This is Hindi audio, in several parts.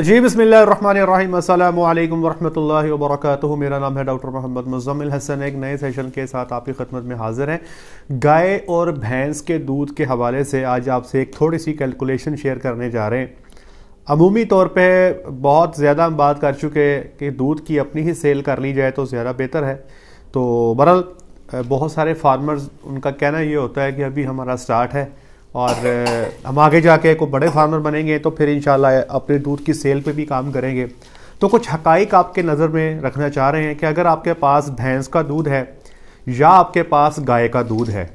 जी बसमिल्लाम अल्लाम वरहमल वर्क मेरा नाम है डॉक्टर मोहम्मद मुजम्मिल हसन एक नए सेशन के साथ आपकी खदमत में हाजिर हैं गाय और भैंस के दूध के हवाले से आज आपसे एक थोड़ी सी कैलकुलेशन शेयर करने जा रहे हैं अमूमी तौर पे बहुत ज़्यादा हम बात कर चुके हैं कि दूध की अपनी ही सेल कर ली जाए तो ज़्यादा बेहतर है तो बहरल बहुत सारे फार्मर्स उनका कहना ये होता है कि अभी हमारा स्टार्ट है और हम आगे जाके को बड़े फार्मर बनेंगे तो फिर इन अपने दूध की सेल पे भी काम करेंगे तो कुछ हकाइक आपके नज़र में रखना चाह रहे हैं कि अगर आपके पास भैंस का दूध है या आपके पास गाय का दूध है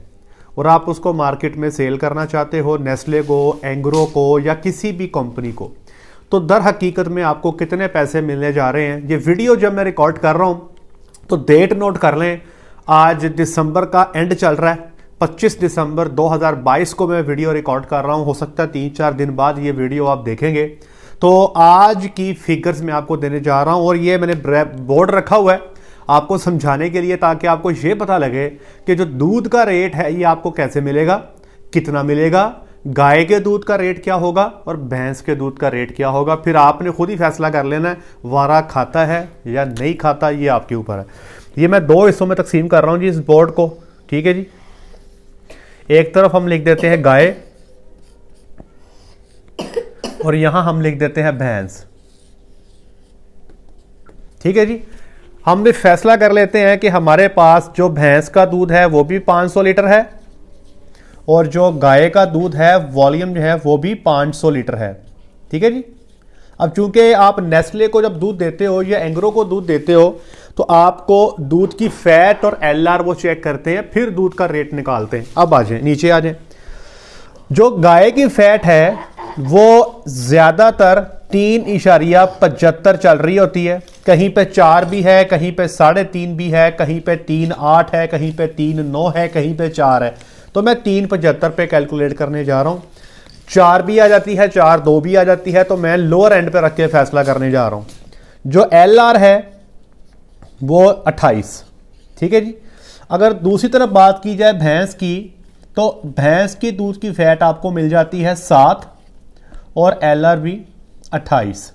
और आप उसको मार्केट में सेल करना चाहते हो नेस्ले को एंग्रो को या किसी भी कंपनी को तो दर हकीकत में आपको कितने पैसे मिलने जा रहे हैं ये वीडियो जब मैं रिकॉर्ड कर रहा हूँ तो डेट नोट कर लें आज दिसंबर का एंड चल रहा है 25 दिसंबर 2022 को मैं वीडियो रिकॉर्ड कर रहा हूं हो सकता है तीन चार दिन बाद ये वीडियो आप देखेंगे तो आज की फिगर्स मैं आपको देने जा रहा हूं और ये मैंने बोर्ड रखा हुआ है आपको समझाने के लिए ताकि आपको ये पता लगे कि जो दूध का रेट है ये आपको कैसे मिलेगा कितना मिलेगा गाय के दूध का रेट क्या होगा और भैंस के दूध का रेट क्या होगा फिर आपने खुद ही फैसला कर लेना है वारा खाता है या नहीं खाता ये आपके ऊपर है ये मैं दो हिस्सों में तकसीम कर रहा हूँ जी इस बोर्ड को ठीक है जी एक तरफ हम लिख देते हैं गाय और यहां हम लिख देते हैं भैंस ठीक है जी हम भी फैसला कर लेते हैं कि हमारे पास जो भैंस का दूध है वो भी 500 लीटर है और जो गाय का दूध है वॉल्यूम जो है वो भी 500 लीटर है ठीक है जी अब चूंकि आप नेस्ले को जब दूध देते हो या एंग्रो को दूध देते हो तो आपको दूध की फैट और एल वो चेक करते हैं फिर दूध का रेट निकालते हैं अब आ जाए नीचे आ जाए जो गाय की फैट है वो ज़्यादातर तीन इशारिया पचहत्तर चल रही होती है कहीं पे चार भी है कहीं पे साढ़े तीन भी है कहीं पे तीन आठ है कहीं पे तीन नौ है कहीं पे चार है तो मैं तीन पचहत्तर पे कैलकुलेट करने जा रहा हूं चार भी आ जाती है चार दो भी आ जाती है तो मैं लोअर एंड पे रख के फैसला करने जा रहा हूं जो एल आर है वो अट्ठाईस ठीक है जी अगर दूसरी तरफ बात की जाए भैंस की तो भैंस के दूध की फैट आपको मिल जाती है सात और एल आर भी अट्ठाईस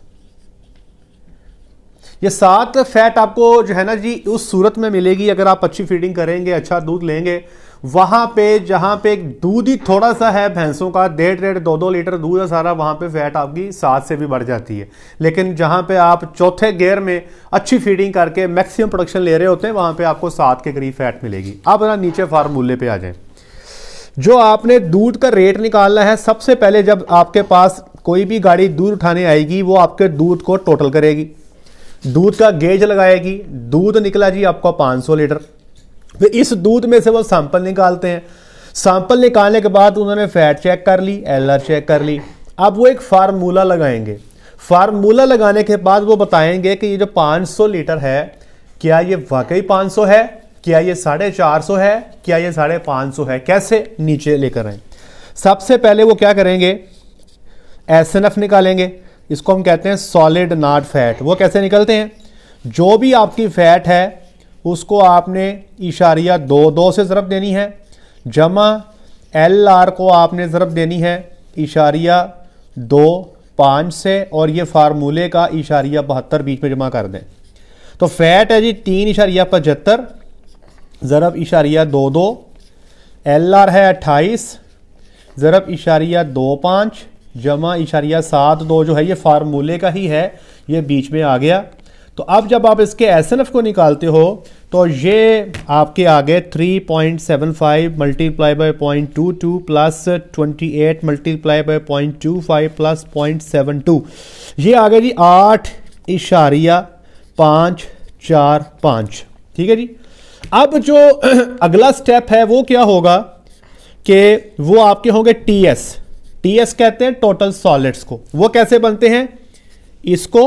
ये सात फैट आपको जो है ना जी उस सूरत में मिलेगी अगर आप अच्छी फीडिंग करेंगे अच्छा दूध लेंगे वहाँ पे जहाँ पे दूध ही थोड़ा सा है भैंसों का डेढ़ डेढ़ दो दो लीटर दूध है सारा वहाँ पे फैट आपकी सात से भी बढ़ जाती है लेकिन जहाँ पे आप चौथे गेयर में अच्छी फीडिंग करके मैक्सिमम प्रोडक्शन ले रहे होते हैं वहाँ पे आपको सात के करीब फैट मिलेगी अब ना नीचे फार्मूले पे आ जाए जो आपने दूध का रेट निकालना है सबसे पहले जब आपके पास कोई भी गाड़ी दूध उठाने आएगी वो आपके दूध को टोटल करेगी दूध का गेज लगाएगी दूध निकला जी आपका 500 लीटर फिर तो इस दूध में से वो सैंपल निकालते हैं सैंपल निकालने के बाद उन्होंने फैट चेक कर ली एलआर चेक कर ली अब वो एक फार्मूला लगाएंगे फार्मूला लगाने के बाद वो बताएंगे कि ये जो 500 लीटर है क्या ये वाकई 500 है क्या ये साढ़े चार सौ है क्या ये साढ़े पाँच सौ है कैसे नीचे लेकर आए सबसे पहले वो क्या करेंगे एस एन एफ निकालेंगे इसको हम कहते हैं सॉलिड नॉट फैट वो कैसे निकलते हैं जो भी आपकी फैट है उसको आपने इशारिया दो दो से ज़रब देनी है जमा एल आर को आपने ज़रब देनी है इशारिया दो पाँच से और ये फार्मूले का इशारिया बहत्तर बीच में जमा कर दें तो फैट है जी तीन इशारिया पचहत्तर ज़रब इशारिया दो दो एल आर है अट्ठाईस ज़रब इशारिया दो पाँच जमा इशारिया सात दो जो है ये फार्मूले का ही है ये बीच में आ गया तो अब जब आप इसके एस को निकालते हो तो ये आपके आगे 3.75 point seven five multiply by point two two plus twenty eight multiply by point two five plus point seven two ये आ गए जी आठ इशारिया पाँच चार पाँच ठीक है जी अब जो अगला स्टेप है वो क्या होगा कि वो आपके होंगे टी एस टी एस कहते हैं टोटल सॉलिड्स को वो कैसे बनते हैं इसको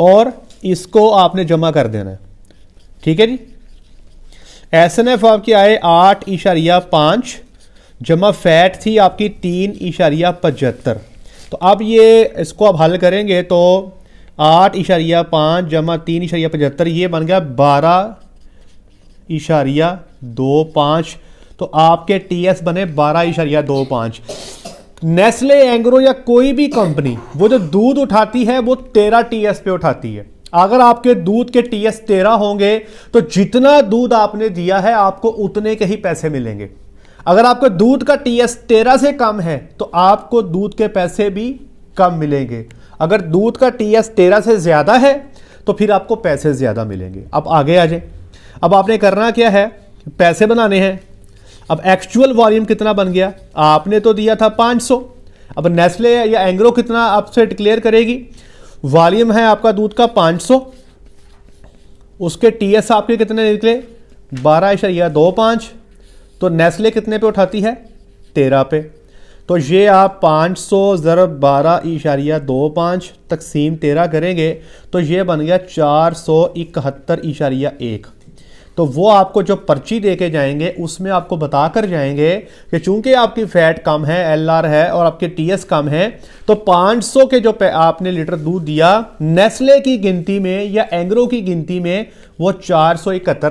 और इसको आपने जमा कर देना है ठीक है जी एस एन एफ आपकी आए आठ इशारिया पाँच जमा फैट थी आपकी तीन इशारिया पचहत्तर तो अब ये इसको आप हल करेंगे तो आठ इशारिया पाँच जमा तीन इशारिया पचहत्तर ये बन गया बारह इशारिया दो पाँच तो आपके टी एस बने बारह इशारिया दो पाँच नेस्ले एंग्रो या कोई भी कंपनी वो जो दूध उठाती है वो तेरह टीएस पे उठाती है अगर आपके दूध के टीएस तेरह होंगे तो जितना दूध आपने दिया है आपको उतने के ही पैसे मिलेंगे अगर आपके दूध का टीएस तेरह से कम है तो आपको दूध के पैसे भी कम मिलेंगे अगर दूध का टीएस तेरह से ज़्यादा है तो फिर आपको पैसे ज़्यादा मिलेंगे अब आगे आ जाए अब आपने करना क्या है पैसे बनाने हैं अब एक्चुअल वॉल्यूम कितना बन गया आपने तो दिया था 500 अब नेस्ले या एंग्रो कितना आपसे डिक्लेयर करेगी वॉल्यूम है आपका दूध का 500 उसके टीएस आपके कितने निकले बारह इशारिया दो पाँच तो नेस्ले कितने पे उठाती है तेरह पे तो ये आप पाँच सौ ज़रब बारह इशारिया दो पाँच तकसीम तेरह करेंगे तो ये बन गया चार सौ इकहत्तर इशारिया एक तो वो आपको जो पर्ची दे के जाएंगे उसमें आपको बता कर जाएंगे कि चूंकि आपकी फैट कम है एल है और आपके टी कम है तो 500 के जो आपने लीटर दूध दिया नेस्ले की गिनती में या एंग्रो की गिनती में वो चार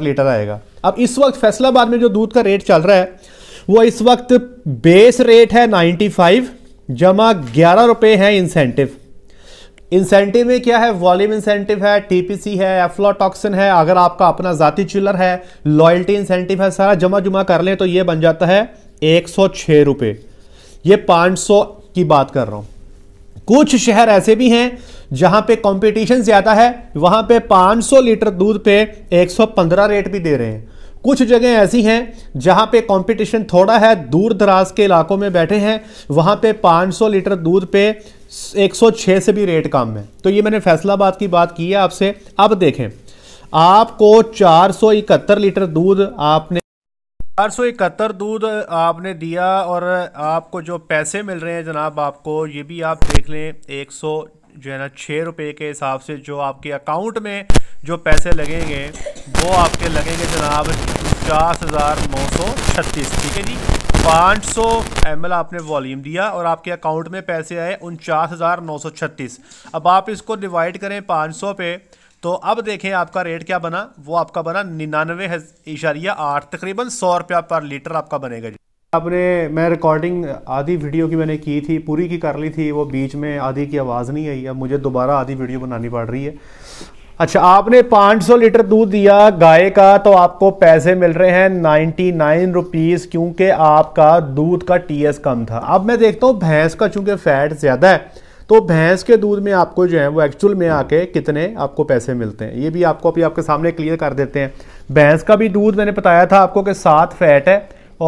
लीटर आएगा अब इस वक्त फैसलाबाद में जो दूध का रेट चल रहा है वो इस वक्त बेस रेट है 95 जमा ग्यारह रुपए है इंसेंटिव इंसेंटिव में क्या है वॉल्यूम इंसेंटिव है टीपीसी है एफ्लोटॉक्सिन है अगर आपका अपना जाति चिलर है लॉयल्टी इंसेंटिव है सारा जमा जुमा कर ले तो ये बन जाता है एक सौ छह रुपए ये पांच सौ की बात कर रहा हूं कुछ शहर ऐसे भी हैं जहां पे कंपटीशन ज़्यादा है वहां पे पांच सौ लीटर दूध पे एक सौ पंद्रह रेट भी दे रहे हैं कुछ जगह ऐसी हैं जहां पे कंपटीशन थोड़ा है दूर दराज के इलाकों में बैठे हैं वहां पे 500 लीटर दूध पे 106 से भी रेट कम है तो ये मैंने फैसलाबाद की बात की है आपसे अब देखें आपको चार लीटर दूध आपने इकहत्तर दूध आपने दिया और आपको जो पैसे मिल रहे हैं जनाब आपको ये भी आप देख लें सौ जो है ना छः रुपये के हिसाब से जो आपके अकाउंट में जो पैसे लगेंगे वो आपके लगेंगे जनाब पचास हज़ार नौ सौ छत्तीस ठीक है जी पाँच सौ एम आपने वॉल्यूम दिया और आपके अकाउंट में पैसे आए उनचास हज़ार नौ सौ छत्तीस अब आप इसको डिवाइड करें पाँच सौ पे तो अब देखें आपका रेट क्या बना वो आपका बना निन्यानवे इशारिया आठ तकरीबन सौ रुपया पर लीटर आपका बनेगा जी आपने मैं रिकॉर्डिंग आधी वीडियो की मैंने की थी पूरी की कर ली थी वो बीच में आधी की आवाज़ नहीं आई अब मुझे दोबारा आधी वीडियो बनानी पड़ रही है अच्छा आपने 500 लीटर दूध दिया गाय का तो आपको पैसे मिल रहे हैं 99 नाइन रुपीज़ क्योंकि आपका दूध का टीएस कम था अब मैं देखता हूँ भैंस का चूंकि फैट ज़्यादा है तो भैंस के दूध में आपको जो है वो एक्चुअल में आके कितने आपको पैसे मिलते हैं ये भी आपको अभी आपके सामने क्लियर कर देते हैं भैंस का भी दूध मैंने बताया था आपको कि सात फैट है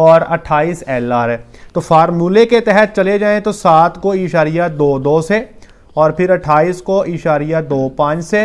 और 28 एल आर है तो फार्मूले के तहत चले जाएं तो सात को इशारिया दो दो से और फिर 28 को इशारिया दो पाँच से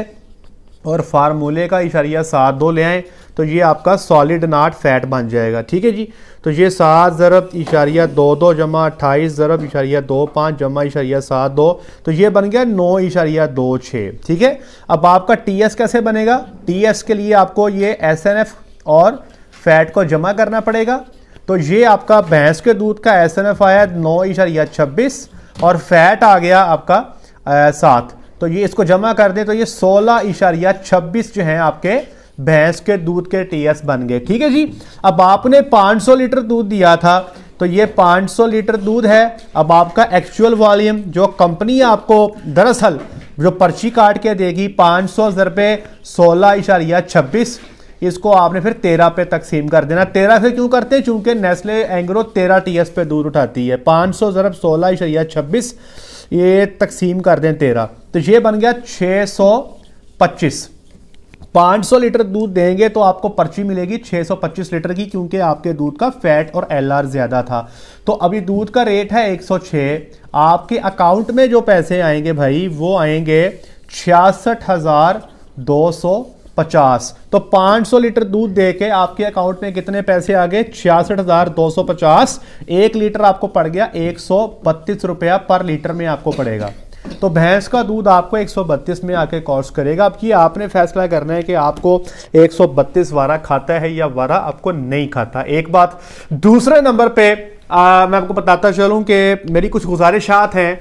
और फार्मूले का इशारिया सात दो ले आएँ तो ये आपका सॉलिड नाट फैट बन जाएगा ठीक है जी तो ये सात ज़रब इशारिया दो दो जमा अट्ठाईस ज़रब इशारिया दो पाँच जमा इशारिया सात दो तो ये बन गया नौ इशारिया दो छः ठीक है अब आपका टी एस कैसे बनेगा टी एस के लिए आपको ये एस एन एफ और फैट को जमा करना पड़ेगा तो ये आपका भैंस के दूध का एस एन एफ आया नौ इशारिया छब्बीस और फैट आ गया आपका सात तो ये इसको जमा कर दें तो ये सोलह इशारिया छब्बीस जो है आपके भैंस के दूध के टीएस बन गए ठीक है जी अब आपने 500 लीटर दूध दिया था तो ये 500 लीटर दूध है अब आपका एक्चुअल वॉल्यूम जो कंपनी आपको दरअसल जो पर्ची काट के देगी पाँच सौ रुपये सोलह इशारिया छब्बीस इसको आपने फिर तेरह पे तकसीम कर देना तेरह से क्यों करते हैं चूंकि नेस्ले एंग्रो तेरह टीएस पे दूध उठाती है पाँच सौ ज़रब सोलह इशारिया छब्बीस ये तकसीम कर दें तेरह तो ये बन गया छः सौ पच्चीस पाँच सौ लीटर दूध देंगे तो आपको पर्ची मिलेगी 625 लीटर की क्योंकि आपके दूध का फैट और एलआर ज़्यादा था तो अभी दूध का रेट है 106 आपके अकाउंट में जो पैसे आएंगे भाई वो आएंगे छियासठ हज़ार दो सौ पचास तो पांच सौ लीटर दूध दे के आपके अकाउंट में कितने पैसे आ गए छियासठ हजार दो सौ पचास एक लीटर आपको पड़ गया एक सौ बत्तीस रुपया पर लीटर में आपको पड़ेगा तो भैंस का दूध आपको 132 में आके कॉस्ट करेगा अब कि आपने फैसला करना है कि आपको 132 वारा खाता है या वारा आपको नहीं खाता एक बात दूसरे नंबर पे आ, मैं आपको बताता चलूं कि मेरी कुछ गुजारिशात हैं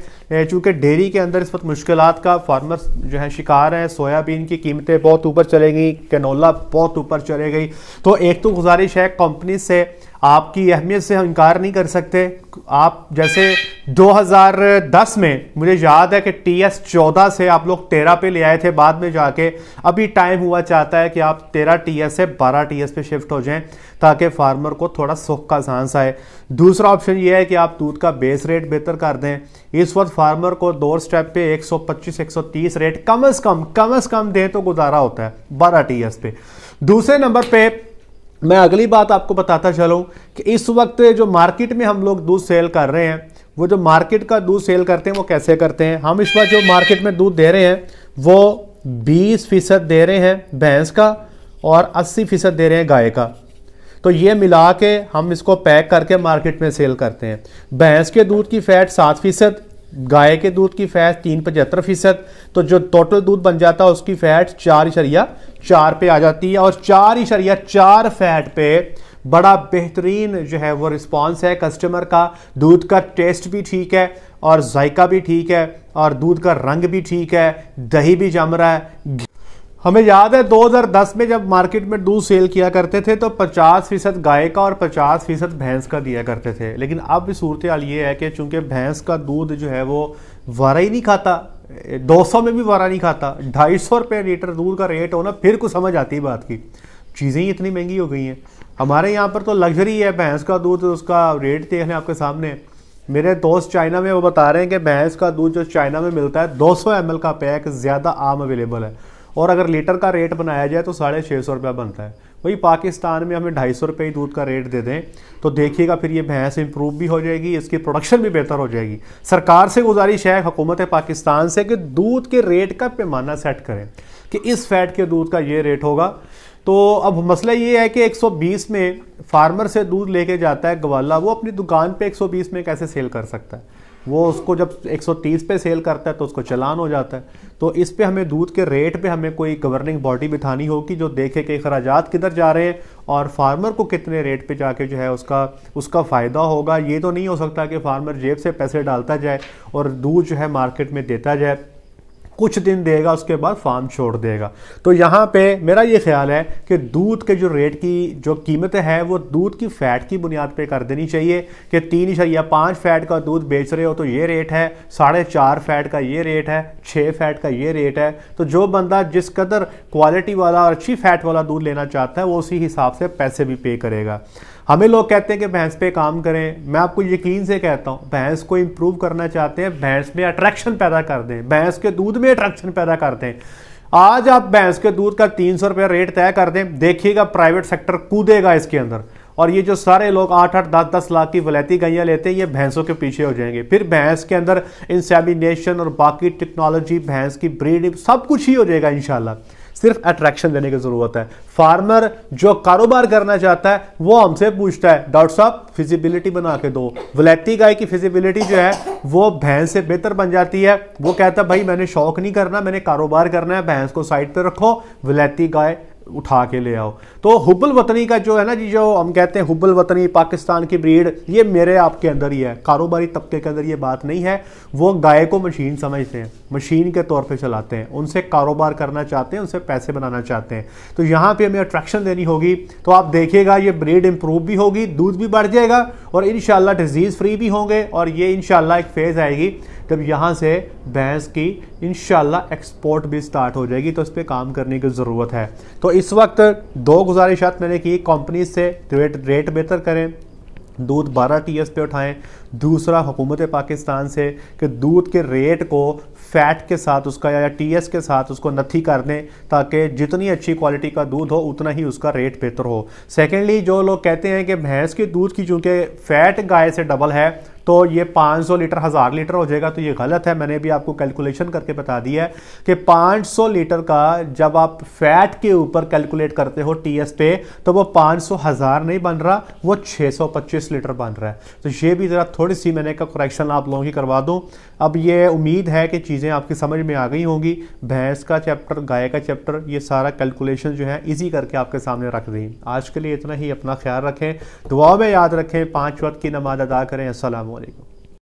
चूँकि डेयरी के अंदर इस वक्त मुश्किल का फार्मर्स जो है शिकार हैं सोयाबीन की कीमतें बहुत ऊपर चले गई कैनोला बहुत ऊपर चले गई तो एक तो गुजारिश है कंपनी से आपकी अहमियत से हम इनकार नहीं कर सकते आप जैसे 2010 में मुझे याद है कि टी एस चौदह से आप लोग तेरह पे ले आए थे बाद में जाके अभी टाइम हुआ चाहता है कि आप तेरह टी एस से बारह टी एस पे शिफ्ट हो जाएं ताकि फार्मर को थोड़ा सुख का सांस आए दूसरा ऑप्शन ये है कि आप दूध का बेस रेट बेहतर कर दें इस वक्त फार्मर को दो स्टेप पे 125 130 रेट कम अज़ कम कम अज़ कम दें तो गुजारा होता है बारह टी एस पे दूसरे नंबर पर मैं अगली बात आपको बताता चलूँ कि इस वक्त जो मार्केट में हम लोग दूध सेल कर रहे हैं वो जो मार्केट का दूध सेल करते हैं वो कैसे करते हैं हम इस वक्त जो मार्केट में दूध दे रहे हैं वो 20 फीसद दे रहे हैं भैंस का और 80 फीसद दे रहे हैं गाय का तो ये मिला के हम इसको पैक करके मार्केट में सेल करते हैं भैंस के दूध की फैट सात फीसद गाय के दूध की फैट तीन पचहत्तर फीसद तो जो टोटल दूध बन जाता है उसकी फैट चार इशरिया चार पे आ जाती है और चार इशरिया चार फैट पे बड़ा बेहतरीन जो है वो रिस्पॉन्स है कस्टमर का दूध का टेस्ट भी ठीक है और जायका भी ठीक है और दूध का रंग भी ठीक है दही भी जम रहा है हमें याद है 2010 में जब मार्केट में दूध सेल किया करते थे तो 50 फीसद गाय का और 50 फीसद भैंस का दिया करते थे लेकिन अब सूरत हाल ये है कि चूंकि भैंस का दूध जो है वो वारा ही नहीं खाता 200 में भी वारा नहीं खाता ढाई सौ रुपये लीटर दूध का रेट होना फिर कुछ समझ आती है बात की चीज़ें ही इतनी महंगी हो गई हैं हमारे यहाँ पर तो लग्जरी है भैंस का दूध उसका रेट देख लें आपके सामने मेरे दोस्त चाइना में वो बता रहे हैं कि भैंस का दूध जो चाइना में मिलता है 200 सौ का पैक ज़्यादा आम अवेलेबल है और अगर लीटर का रेट बनाया जाए तो साढ़े छः सौ रुपया बनता है वही पाकिस्तान में हमें ढाई सौ रुपये ही दूध का रेट दे दें तो देखिएगा फिर ये भैंस इंप्रूव भी हो जाएगी इसकी प्रोडक्शन भी बेहतर हो जाएगी सरकार से गुजारिश है हुकूमत पाकिस्तान से कि दूध के रेट का पैमाना सेट करें कि इस फैट के दूध का ये रेट होगा तो अब मसला ये है कि 120 में फार्मर से दूध लेके जाता है ग्वाला वो अपनी दुकान पे 120 में कैसे सेल कर सकता है वो उसको जब 130 पे सेल करता है तो उसको चलान हो जाता है तो इस पे हमें दूध के रेट पे हमें कोई गवर्निंग बॉडी बिठानी होगी जो देखे कि अखराज किधर जा रहे हैं और फार्मर को कितने रेट पे जाके जो है उसका उसका फ़ायदा होगा ये तो नहीं हो सकता कि फार्मर जेब से पैसे डालता जाए और दूध जो है मार्केट में देता जाए कुछ दिन देगा उसके बाद फार्म छोड़ देगा तो यहाँ पे मेरा ये ख्याल है कि दूध के जो रेट की जो कीमत है वो दूध की फ़ैट की बुनियाद पे कर देनी चाहिए कि तीन या पाँच फ़ैट का दूध बेच रहे हो तो ये रेट है साढ़े चार फ़ैट का ये रेट है छः फ़ैट का ये रेट है तो जो बंदा जिस कदर क्वालिटी वाला और अच्छी फ़ैट वाला दूध लेना चाहता है वो उसी हिसाब से पैसे भी पे करेगा हमें लोग कहते हैं कि भैंस पे काम करें मैं आपको यकीन से कहता हूँ भैंस को इम्प्रूव करना चाहते हैं भैंस में अट्रैक्शन पैदा कर दें भैंस के दूध में अट्रैक्शन पैदा कर दें आज आप भैंस के दूध का तीन सौ रुपये रेट तय कर दें देखिएगा प्राइवेट सेक्टर कूदेगा इसके अंदर और ये जो सारे लोग आठ आठ दस दस लाख की वलैती गैयाँ लेते हैं ये भैंसों के पीछे हो जाएंगे फिर भैंस के अंदर इंसेमिनेशन और बाकी टेक्नोलॉजी भैंस की ब्रीड सब कुछ ही हो जाएगा इंशाल्लाह सिर्फ अट्रैक्शन देने की ज़रूरत है फार्मर जो कारोबार करना चाहता है वो हमसे पूछता है डॉक्टर साहब फिजिबिलिटी बना के दो वलैती गाय की फिजिबिलिटी जो है वो भैंस से बेहतर बन जाती है वो कहता है भाई मैंने शौक नहीं करना मैंने कारोबार करना है भैंस को साइड पर रखो वलैती गाय उठा के ले आओ तो हुबल वतनी का जो है ना जी जो हम कहते हैं हुबल वतनी पाकिस्तान की ब्रीड ये मेरे आपके अंदर ही है कारोबारी तबके के अंदर ये बात नहीं है वो गाय को मशीन समझते हैं मशीन के तौर पे चलाते हैं उनसे कारोबार करना चाहते हैं उनसे पैसे बनाना चाहते हैं तो यहाँ पे हमें अट्रैक्शन देनी होगी तो आप देखिएगा ये ब्रीड इंप्रूव भी होगी दूध भी बढ़ जाएगा और इन डिजीज़ फ्री भी होंगे और ये इन एक फेज़ आएगी जब यहाँ से भैंस की इन एक्सपोर्ट भी स्टार्ट हो जाएगी तो इस पर काम करने की ज़रूरत है तो इस वक्त दो गुजारिशात मैंने की कंपनी से रेट रेट बेहतर करें दूध बारह टी पे उठाएं दूसरा हुकूमत पाकिस्तान से कि दूध के रेट को फैट के साथ उसका या टीएस के साथ उसको नथी कर दें ताकि जितनी अच्छी क्वालिटी का दूध हो उतना ही उसका रेट बेहतर हो सेकेंडली जो लोग कहते हैं कि भैंस के दूध की चूँकि फ़ैट गाय से डबल है तो ये 500 लीटर हज़ार लीटर हो जाएगा तो ये गलत है मैंने भी आपको कैलकुलेशन करके बता दिया है कि 500 लीटर का जब आप फैट के ऊपर कैलकुलेट करते हो टीएस पे तो वो 500 हज़ार नहीं बन रहा वो 625 लीटर बन रहा है तो ये भी ज़रा थोड़ी सी मैंने का करेक्शन आप लोगों की करवा दूँ अब ये उम्मीद है कि चीज़ें आपकी समझ में आ गई होंगी भैंस का चैप्टर गाय का चैप्टर ये सारा कैलकुलेशन जो है ईजी करके आपके सामने रख दें आज के लिए इतना ही अपना ख्याल रखें दुआ में याद रखें पाँच वक्त की नमाज अदा करें असलम alaikum.